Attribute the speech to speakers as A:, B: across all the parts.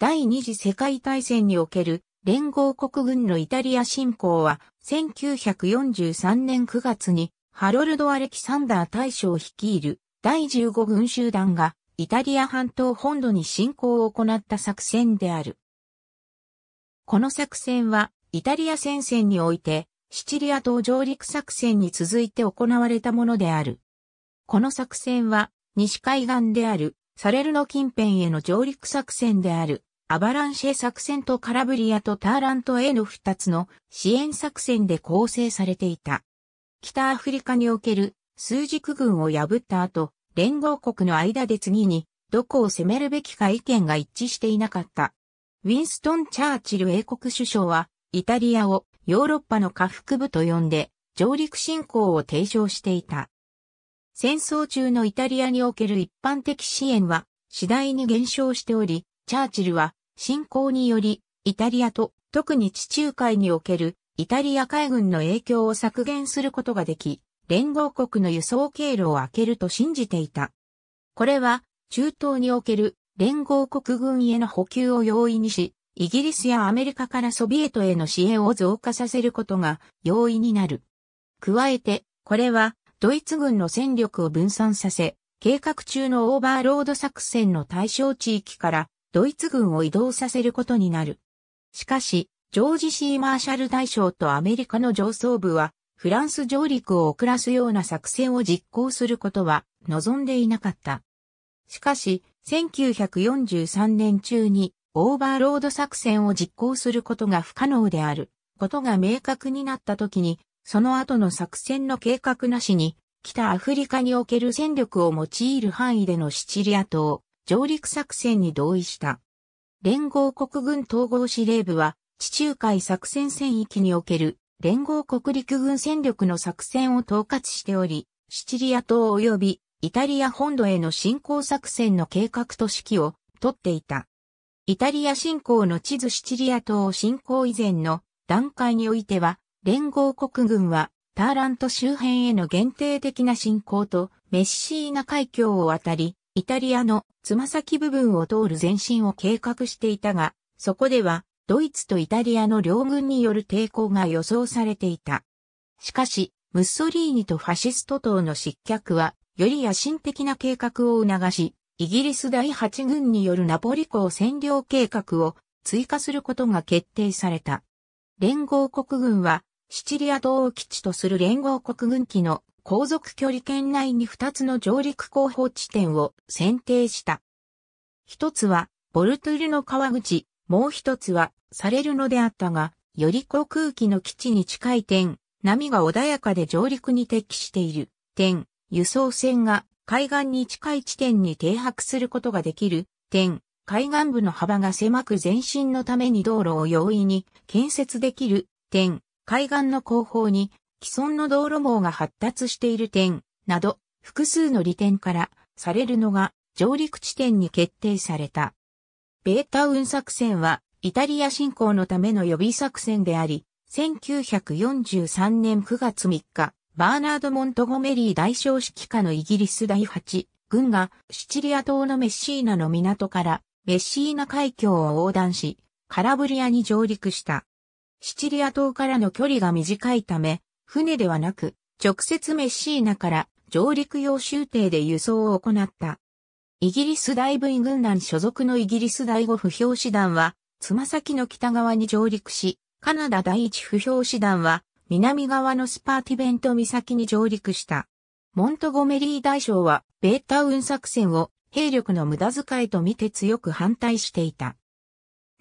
A: 第二次世界大戦における連合国軍のイタリア侵攻は1943年9月にハロルド・アレキサンダー大将率いる第15軍集団がイタリア半島本土に侵攻を行った作戦である。この作戦はイタリア戦線においてシチリア島上陸作戦に続いて行われたものである。この作戦は西海岸であるサレルの近辺への上陸作戦である。アバランシェ作戦とカラブリアとターラントへの2つの支援作戦で構成されていた。北アフリカにおける数軸軍を破った後、連合国の間で次にどこを攻めるべきか意見が一致していなかった。ウィンストン・チャーチル英国首相はイタリアをヨーロッパの下腹部と呼んで上陸侵攻を提唱していた。戦争中のイタリアにおける一般的支援は次第に減少しており、チャーチルは侵攻により、イタリアと特に地中海におけるイタリア海軍の影響を削減することができ、連合国の輸送経路を開けると信じていた。これは中東における連合国軍への補給を容易にし、イギリスやアメリカからソビエトへの支援を増加させることが容易になる。加えて、これはドイツ軍の戦力を分散させ、計画中のオーバーロード作戦の対象地域からドイツ軍を移動させることになる。しかし、ジョージ・シー・マーシャル大将とアメリカの上層部は、フランス上陸を遅らすような作戦を実行することは望んでいなかった。しかし、1943年中にオーバーロード作戦を実行することが不可能であることが明確になった時に、その後の作戦の計画なしに、北アフリカにおける戦力を用いる範囲でのシチリア島、上陸作戦に同意した。連合国軍統合司令部は、地中海作戦戦域における連合国陸軍戦力の作戦を統括しており、シチリア島及びイタリア本土への侵攻作戦の計画と指揮を取っていた。イタリア侵攻の地図シチリア島侵攻以前の段階においては、連合国軍はターラント周辺への限定的な侵攻とメッシーナ海峡を渡り、イタリアのつま先部分を通る前進を計画していたが、そこではドイツとイタリアの両軍による抵抗が予想されていた。しかし、ムッソリーニとファシスト党の失脚は、より野心的な計画を促し、イギリス第8軍によるナポリ港占領計画を追加することが決定された。連合国軍は、シチリア島を基地とする連合国軍機の航続距離圏内に2つの上陸候補地点を選定した。一つは、ボルトゥールの川口、もう一つは、されるのであったが、より航空機の基地に近い点、波が穏やかで上陸に適している点、輸送船が海岸に近い地点に停泊することができる点、海岸部の幅が狭く前進のために道路を容易に建設できる点、海岸の後方に既存の道路網が発達している点など、複数の利点からされるのが上陸地点に決定された。ベータウン作戦はイタリア侵攻のための予備作戦であり、1943年9月3日、バーナード・モントゴメリー大将指揮下のイギリス第8軍がシチリア島のメッシーナの港からメッシーナ海峡を横断し、カラブリアに上陸した。シチリア島からの距離が短いため、船ではなく、直接メッシーナから上陸用終艇で輸送を行った。イギリス大部員軍団所属のイギリス第5不評師団は、つま先の北側に上陸し、カナダ第1不評師団は、南側のスパーティベント岬に上陸した。モントゴメリー大将は、ベータウン作戦を兵力の無駄遣いと見て強く反対していた。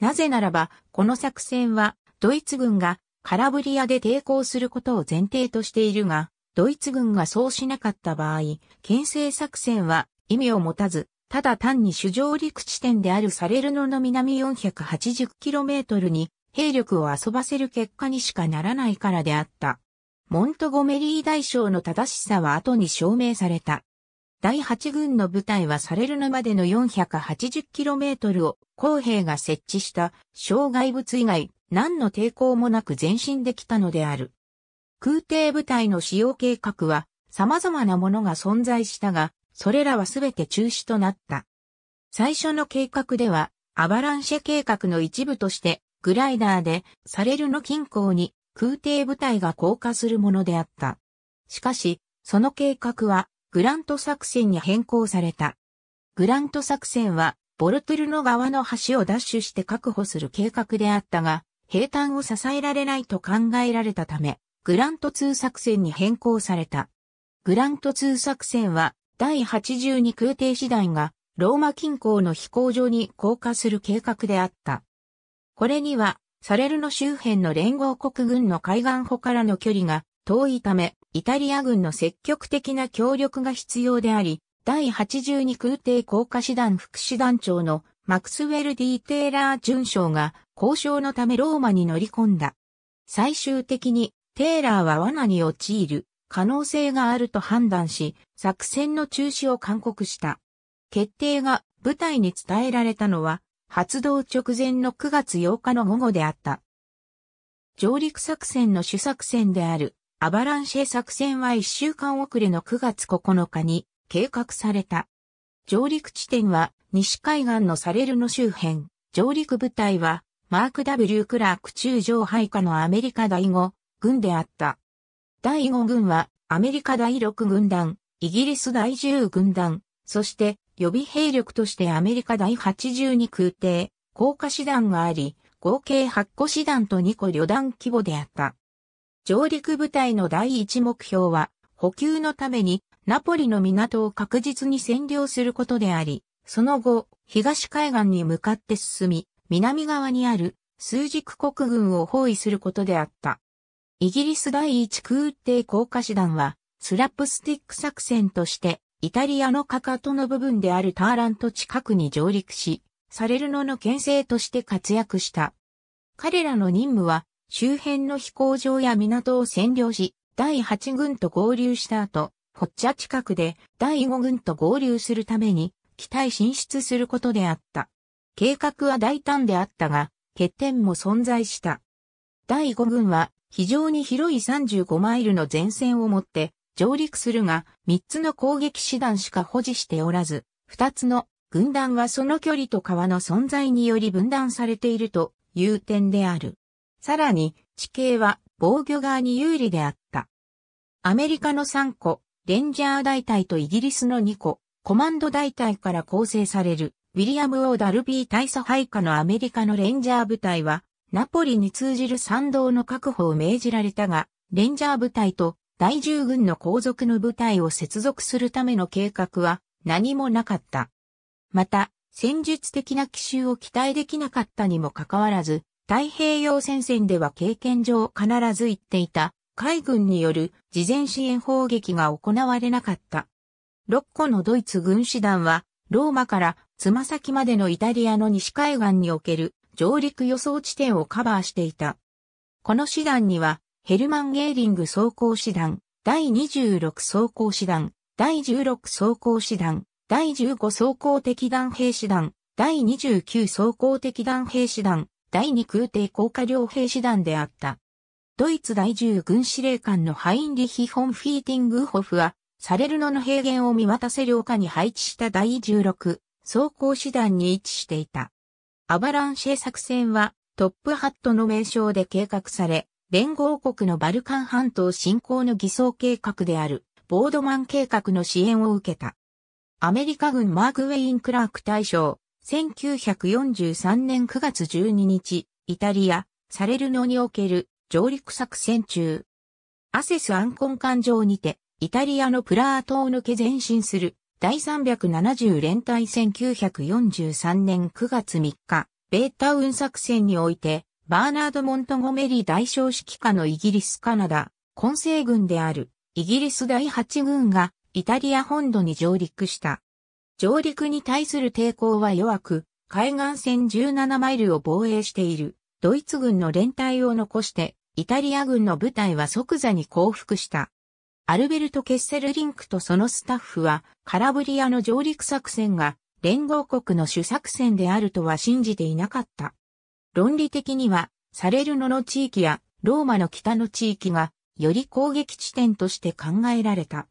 A: なぜならば、この作戦は、ドイツ軍がカラブリアで抵抗することを前提としているが、ドイツ軍がそうしなかった場合、牽制作戦は意味を持たず、ただ単に主上陸地点であるサレルノの南 480km に兵力を遊ばせる結果にしかならないからであった。モントゴメリー大将の正しさは後に証明された。第8軍の部隊はサレルノまでの 480km を公兵が設置した障害物以外、何の抵抗もなく前進できたのである。空挺部隊の使用計画は様々なものが存在したが、それらはすべて中止となった。最初の計画では、アバランシェ計画の一部として、グライダーでサレルの近郊に空挺部隊が降下するものであった。しかし、その計画はグラント作戦に変更された。グラント作戦はボルトゥルの側の橋をダッシュして確保する計画であったが、平坦を支えられないと考えられたため、グラント2作戦に変更された。グラント2作戦は、第82空挺師団が、ローマ近郊の飛行場に降下する計画であった。これには、サレルの周辺の連合国軍の海岸歩からの距離が遠いため、イタリア軍の積極的な協力が必要であり、第82空挺降下師団副師団長のマクスウェル・ディ・テイラー准将が交渉のためローマに乗り込んだ。最終的にテイラーは罠に陥る可能性があると判断し、作戦の中止を勧告した。決定が部隊に伝えられたのは、発動直前の9月8日の午後であった。上陸作戦の主作戦である、アバランシェ作戦は1週間遅れの9月9日に計画された。上陸地点は西海岸のサレルの周辺。上陸部隊はマーク W. クラーク中上配下のアメリカ第5軍であった。第5軍はアメリカ第6軍団、イギリス第10軍団、そして予備兵力としてアメリカ第82空挺、高架師団があり、合計8個師団と2個旅団規模であった。上陸部隊の第1目標は、補給のためにナポリの港を確実に占領することであり、その後、東海岸に向かって進み、南側にある枢軸国軍を包囲することであった。イギリス第一空挺降下師団は、スラップスティック作戦として、イタリアのかかとの部分であるターラント近くに上陸し、サレルノの牽制として活躍した。彼らの任務は、周辺の飛行場や港を占領し、第8軍と合流した後、こッチャ近くで第5軍と合流するために、機体進出することであった。計画は大胆であったが、欠点も存在した。第5軍は非常に広い35マイルの前線を持って上陸するが、3つの攻撃手段しか保持しておらず、2つの軍団はその距離と川の存在により分断されているという点である。さらに、地形は防御側に有利であった。アメリカの3個レンジャー大隊とイギリスの2個、コマンド大隊から構成される、ウィリアム・オー・ダルビー大佐配下のアメリカのレンジャー部隊は、ナポリに通じる参道の確保を命じられたが、レンジャー部隊と第10軍の皇族の部隊を接続するための計画は何もなかった。また、戦術的な奇襲を期待できなかったにもかかわらず、太平洋戦線では経験上必ず言っていた海軍による事前支援砲撃が行われなかった。6個のドイツ軍師団は、ローマからつま先までのイタリアの西海岸における上陸予想地点をカバーしていた。この師団には、ヘルマン・ゲーリング装甲師団、第26装甲師団、第16装甲師団、第15装甲敵団兵師団、第29装甲敵団兵師団、第2空挺降下両兵師団であった。ドイツ第10軍司令官のハインリヒ・フォン・フィーティング・ホフは、サレルノの平原を見渡せ領下に配置した第16装甲師団に位置していた。アバランシェ作戦はトップハットの名称で計画され、連合国のバルカン半島侵攻の偽装計画であるボードマン計画の支援を受けた。アメリカ軍マーク・ウェイン・クラーク大将、1943年9月12日、イタリア、サレルノにおける上陸作戦中。アセスアンコン艦上にて、イタリアのプラー島抜け前進する第370連隊1943年9月3日、ベータウン作戦において、バーナード・モントゴメリ大将指揮下のイギリス・カナダ、混成軍である、イギリス第8軍が、イタリア本土に上陸した。上陸に対する抵抗は弱く、海岸線17マイルを防衛している、ドイツ軍の連隊を残して、イタリア軍の部隊は即座に降伏した。アルベルト・ケッセルリンクとそのスタッフは、カラブリアの上陸作戦が連合国の主作戦であるとは信じていなかった。論理的には、サレルノの地域やローマの北の地域が、より攻撃地点として考えられた。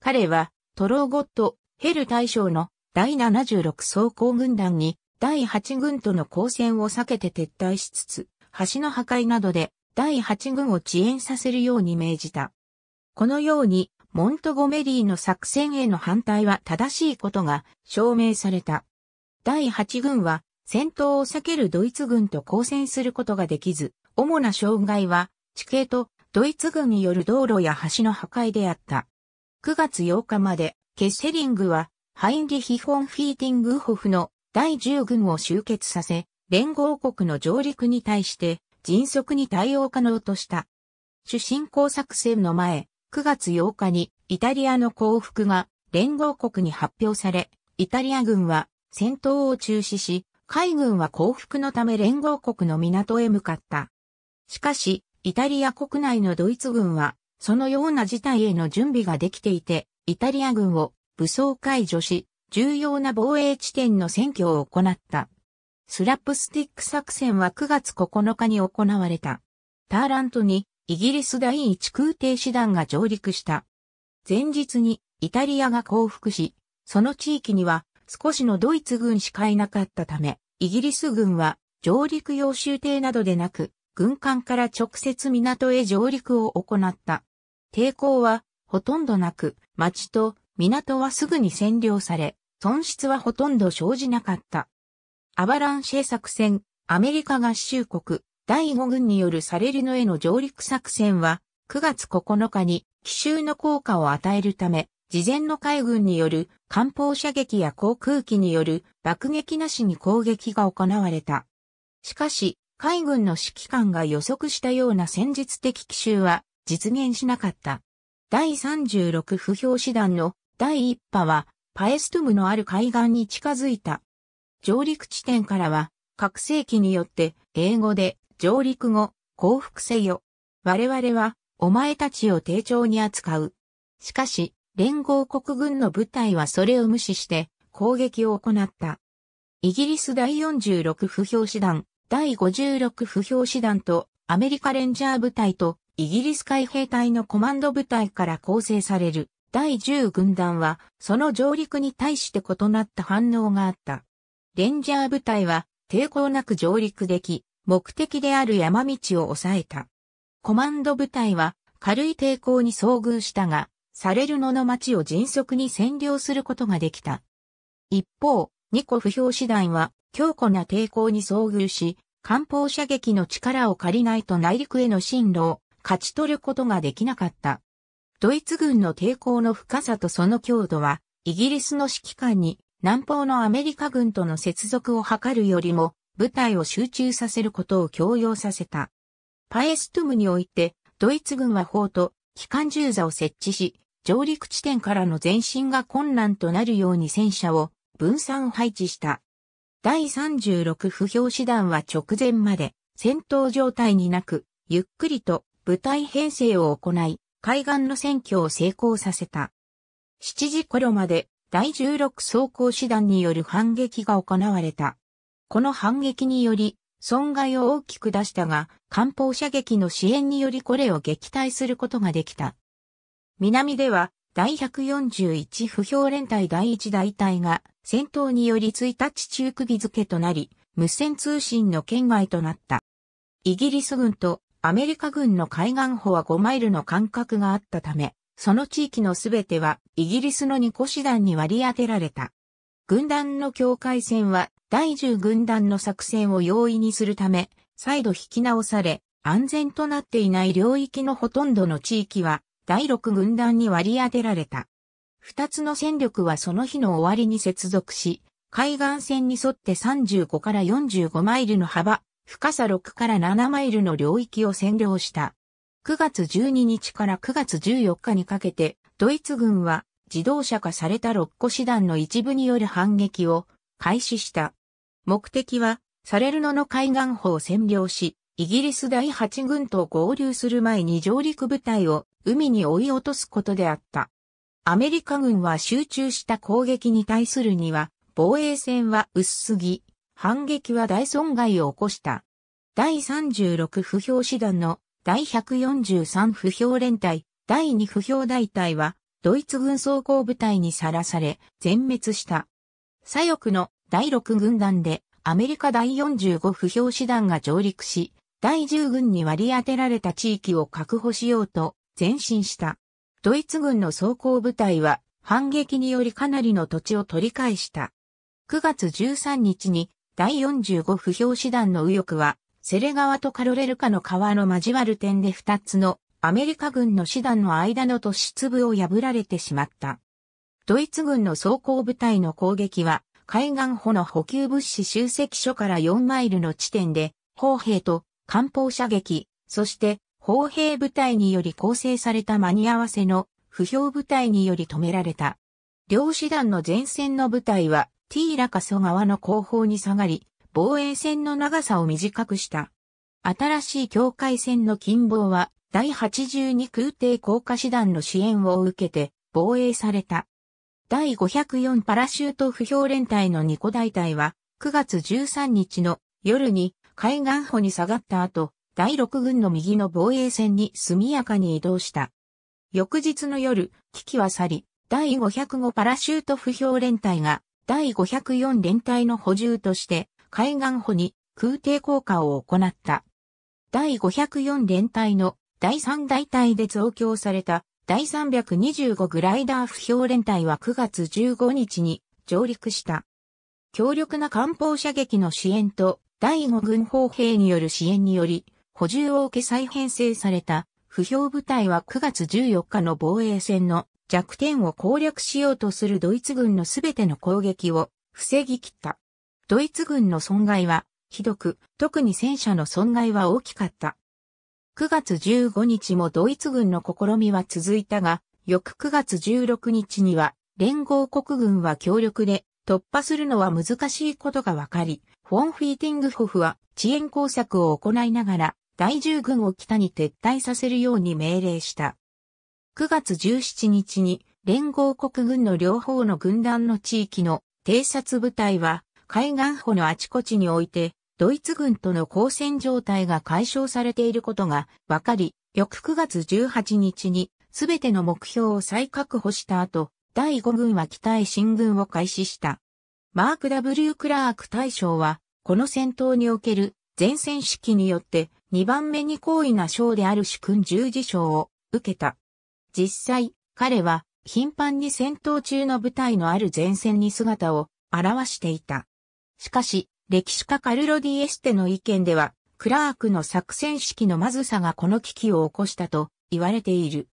A: 彼は、トローゴット、ヘル大将の第76装甲軍団に、第8軍との交戦を避けて撤退しつつ、橋の破壊などで第8軍を遅延させるように命じた。このように、モントゴメリーの作戦への反対は正しいことが証明された。第8軍は戦闘を避けるドイツ軍と交戦することができず、主な障害は地形とドイツ軍による道路や橋の破壊であった。9月8日までケッセリングはハインリヒ・フォン・フィーティング・ホフの第10軍を集結させ、連合国の上陸に対して迅速に対応可能とした。主進行作戦の前、9月8日にイタリアの降伏が連合国に発表され、イタリア軍は戦闘を中止し、海軍は降伏のため連合国の港へ向かった。しかし、イタリア国内のドイツ軍は、そのような事態への準備ができていて、イタリア軍を武装解除し、重要な防衛地点の占拠を行った。スラップスティック作戦は9月9日に行われた。ターラントにイギリス第一空挺師団が上陸した。前日にイタリアが降伏し、その地域には少しのドイツ軍しかいなかったため、イギリス軍は上陸用襲艇などでなく、軍艦から直接港へ上陸を行った。抵抗はほとんどなく、町と港はすぐに占領され、損失はほとんど生じなかった。アバランシェ作戦、アメリカ合衆国、第5軍によるサレルノへの上陸作戦は、9月9日に奇襲の効果を与えるため、事前の海軍による艦砲射撃や航空機による爆撃なしに攻撃が行われた。しかし、海軍の指揮官が予測したような戦術的奇襲は実現しなかった。第36不評師団の第1波はパエストムのある海岸に近づいた。上陸地点からは、各世紀によって、英語で、上陸後、降伏せよ。我々は、お前たちを丁重に扱う。しかし、連合国軍の部隊はそれを無視して攻撃を行った。イギリス第46不評師団、第56不評師団とアメリカレンジャー部隊とイギリス海兵隊のコマンド部隊から構成される第10軍団はその上陸に対して異なった反応があった。レンジャー部隊は抵抗なく上陸でき、目的である山道を抑えた。コマンド部隊は軽い抵抗に遭遇したが、サレルノの町を迅速に占領することができた。一方、ニコ不評師団は強固な抵抗に遭遇し、艦砲射撃の力を借りないと内陸への進路を勝ち取ることができなかった。ドイツ軍の抵抗の深さとその強度は、イギリスの指揮官に南方のアメリカ軍との接続を図るよりも、部隊を集中させることを強要させた。パエストゥムにおいて、ドイツ軍は砲と機関銃座を設置し、上陸地点からの前進が困難となるように戦車を分散配置した。第36不評師団は直前まで戦闘状態になく、ゆっくりと部隊編成を行い、海岸の占拠を成功させた。7時頃まで第16装甲師団による反撃が行われた。この反撃により、損害を大きく出したが、艦砲射撃の支援によりこれを撃退することができた。南では、第141不評連隊第1大隊が戦闘により1日中釘付けとなり、無線通信の圏外となった。イギリス軍とアメリカ軍の海岸砲は5マイルの間隔があったため、その地域のすべてはイギリスの2個師団に割り当てられた。軍団の境界線は第10軍団の作戦を容易にするため、再度引き直され、安全となっていない領域のほとんどの地域は第6軍団に割り当てられた。二つの戦力はその日の終わりに接続し、海岸線に沿って35から45マイルの幅、深さ6から7マイルの領域を占領した。9月12日から9月14日にかけて、ドイツ軍は自動車化された6個師団の一部による反撃を開始した。目的は、サレルノの海岸砲を占領し、イギリス第8軍と合流する前に上陸部隊を海に追い落とすことであった。アメリカ軍は集中した攻撃に対するには、防衛戦は薄すぎ、反撃は大損害を起こした。第36不評師団の第143不評連隊、第2不評大隊は、ドイツ軍装甲部隊にさらされ、全滅した。左翼の第6軍団で、アメリカ第45不評師団が上陸し、第10軍に割り当てられた地域を確保しようと前進した。ドイツ軍の装甲部隊は反撃によりかなりの土地を取り返した。9月13日に第45不評師団の右翼はセレ川とカロレルカの川の交わる点で二つのアメリカ軍の師団の間の都市粒を破られてしまった。ドイツ軍の装甲部隊の攻撃は、海岸歩の補給物資集積所から4マイルの地点で、砲兵と艦砲射撃、そして砲兵部隊により構成された間に合わせの不評部隊により止められた。両師団の前線の部隊は、ティーラカソ川の後方に下がり、防衛線の長さを短くした。新しい境界線の近傍は、第82空挺降下師団の支援を受けて、防衛された。第504パラシュート不評連隊のニ個大隊は、9月13日の夜に海岸歩に下がった後、第6軍の右の防衛線に速やかに移動した。翌日の夜、危機は去り、第505パラシュート不評連隊が、第504連隊の補充として、海岸保に空挺降下を行った。第504連隊の第3大隊で増強された第325グライダー不評連隊は9月15日に上陸した。強力な艦砲射撃の支援と第5軍砲兵による支援により補充を受け再編成された不評部隊は9月14日の防衛戦の弱点を攻略しようとするドイツ軍のすべての攻撃を防ぎ切った。ドイツ軍の損害は、ひどく、特に戦車の損害は大きかった。9月15日もドイツ軍の試みは続いたが、翌9月16日には、連合国軍は強力で、突破するのは難しいことが分かり、フォン・フィーティングホフは遅延工作を行いながら、第10軍を北に撤退させるように命令した。9月17日に連合国軍の両方の軍団の地域の偵察部隊は海岸歩のあちこちにおいて、ドイツ軍との交戦状態が解消されていることが分かり、翌9月18日にすべての目標を再確保した後、第5軍は北へ進軍を開始した。マーク W. クラーク大将は、この戦闘における前線指揮によって2番目に高位な将である主君十字章を受けた。実際、彼は頻繁に戦闘中の部隊のある前線に姿を現していた。しかし、歴史家カルロ・ディエステの意見では、クラークの作戦式のまずさがこの危機を起こしたと言われている。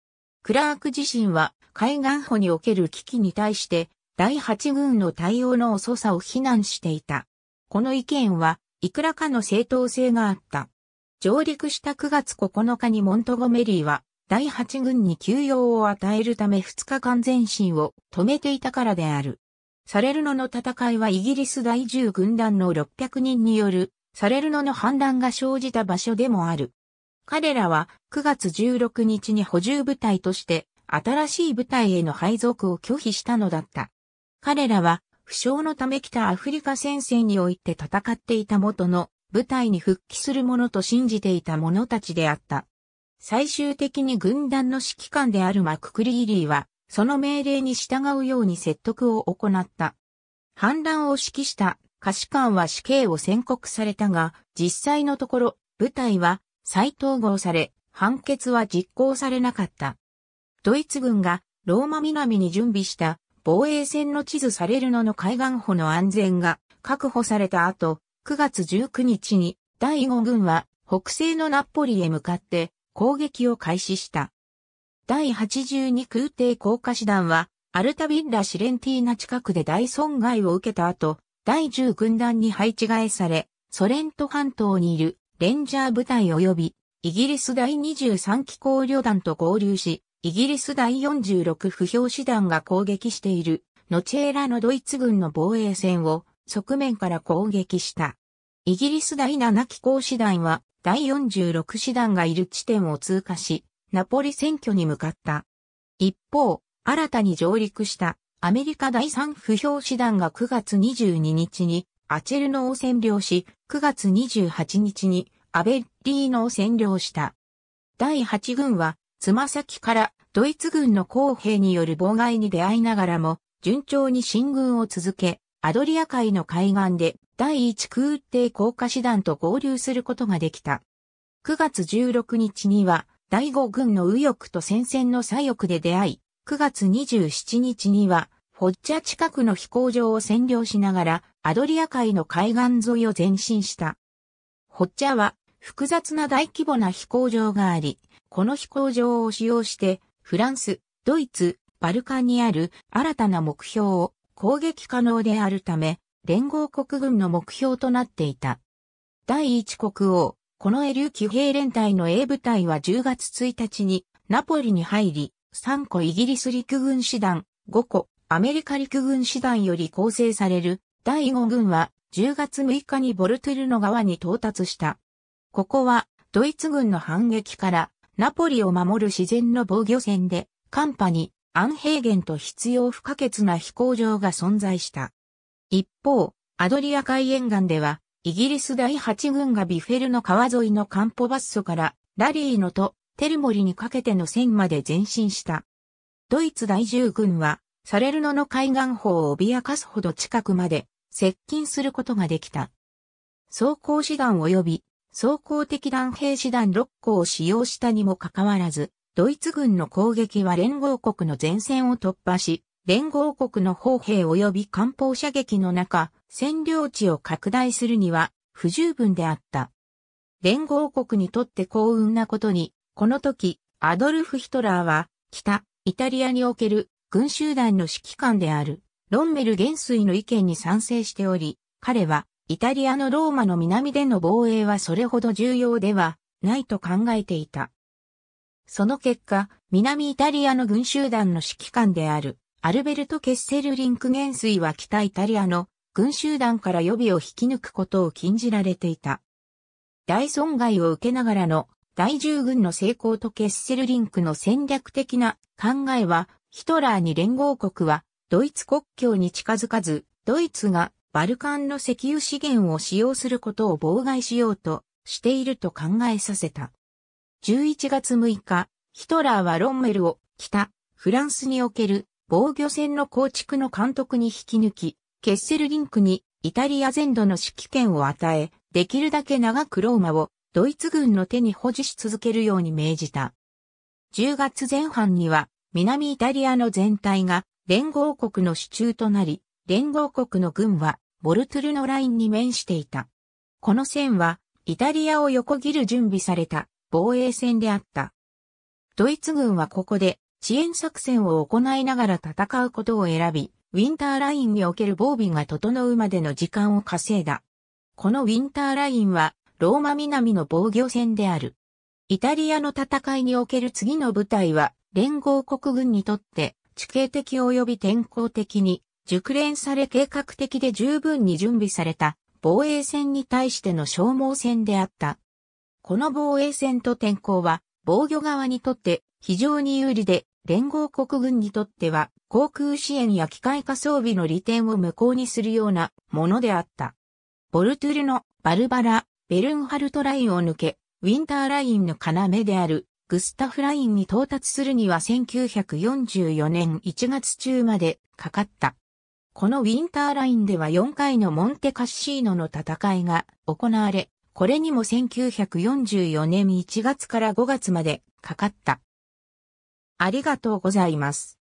A: クラーク自身は海岸歩における危機に対して第8軍の対応の遅さを非難していた。この意見はいくらかの正当性があった。上陸した9月9日にモントゴメリーは第8軍に休養を与えるため2日間前進を止めていたからである。サレルノの戦いはイギリス第10軍団の600人によるサレルノの反乱が生じた場所でもある。彼らは9月16日に補充部隊として新しい部隊への配属を拒否したのだった。彼らは負傷のため北アフリカ戦線において戦っていた元の部隊に復帰するものと信じていた者たちであった。最終的に軍団の指揮官であるマククリーリーはその命令に従うように説得を行った。反乱を指揮した可視官は死刑を宣告されたが、実際のところ、部隊は再統合され、判決は実行されなかった。ドイツ軍がローマ南に準備した防衛線の地図されるのの海岸保の安全が確保された後、9月19日に第5軍は北西のナポリへ向かって攻撃を開始した。第82空挺降下師団は、アルタビッラ・シレンティーナ近くで大損害を受けた後、第10軍団に配置替えされ、ソレント半島にいるレンジャー部隊及び、イギリス第23機構旅団と合流し、イギリス第46不評師団が攻撃している、ノチェーラのドイツ軍の防衛線を側面から攻撃した。イギリス第7機構師団は、第46師団がいる地点を通過し、ナポリ選挙に向かった。一方、新たに上陸したアメリカ第三不評師団が9月22日にアチェルノを占領し、9月28日にアベリーノを占領した。第8軍は、つま先からドイツ軍の公兵による妨害に出会いながらも、順調に進軍を続け、アドリア海の海岸で第1空挺降下師団と合流することができた。9月16日には、第五軍の右翼と戦線の左翼で出会い、9月27日には、フォッチャ近くの飛行場を占領しながら、アドリア海の海岸沿いを前進した。フォッチャは、複雑な大規模な飛行場があり、この飛行場を使用して、フランス、ドイツ、バルカンにある新たな目標を攻撃可能であるため、連合国軍の目標となっていた。第一国王、このエリュー騎兵連隊の A 部隊は10月1日にナポリに入り、3個イギリス陸軍師団、5個アメリカ陸軍師団より構成される第5軍は10月6日にボルトゥルの側に到達した。ここはドイツ軍の反撃からナポリを守る自然の防御線でカンパにアンヘーゲンと必要不可欠な飛行場が存在した。一方、アドリア海沿岸ではイギリス第8軍がビフェルの川沿いのカンポバッソからラリーノとテルモリにかけての線まで前進した。ドイツ第10軍はサレルノの海岸法を脅かすほど近くまで接近することができた。装甲師団及び装甲的弾兵師団6個を使用したにもかかわらず、ドイツ軍の攻撃は連合国の前線を突破し、連合国の砲兵及び艦砲射撃の中、占領地を拡大するには不十分であった。連合国にとって幸運なことに、この時、アドルフ・ヒトラーは、北、イタリアにおける軍集団の指揮官である、ロンメル元帥の意見に賛成しており、彼は、イタリアのローマの南での防衛はそれほど重要ではないと考えていた。その結果、南イタリアの軍集団の指揮官であるアルベルト・ケッセルリンク元帥は北イタリアの軍集団から予備を引き抜くことを禁じられていた。大損害を受けながらの大従軍の成功とケッセルリンクの戦略的な考えは、ヒトラーに連合国はドイツ国境に近づかず、ドイツがバルカンの石油資源を使用することを妨害しようとしていると考えさせた。11月6日、ヒトラーはロンメルを北フランスにおける防御線の構築の監督に引き抜き、ケッセルリンクにイタリア全土の指揮権を与え、できるだけ長くローマをドイツ軍の手に保持し続けるように命じた。10月前半には南イタリアの全体が連合国の支柱となり、連合国の軍はボルトゥルのラインに面していた。この線はイタリアを横切る準備された防衛線であった。ドイツ軍はここで支援作戦を行いながら戦うことを選び、ウィンターラインにおける防備が整うまでの時間を稼いだ。このウィンターラインは、ローマ南の防御戦である。イタリアの戦いにおける次の部隊は、連合国軍にとって、地形的及び天候的に、熟練され計画的で十分に準備された、防衛戦に対しての消耗戦であった。この防衛戦と天候は、防御側にとって非常に有利で、連合国軍にとっては航空支援や機械化装備の利点を無効にするようなものであった。ボルトゥルのバルバラ、ベルンハルトラインを抜け、ウィンターラインの要であるグスタフラインに到達するには1944年1月中までかかった。このウィンターラインでは4回のモンテカッシーノの戦いが行われ、これにも1944年1月から5月までかかった。ありがとうございます。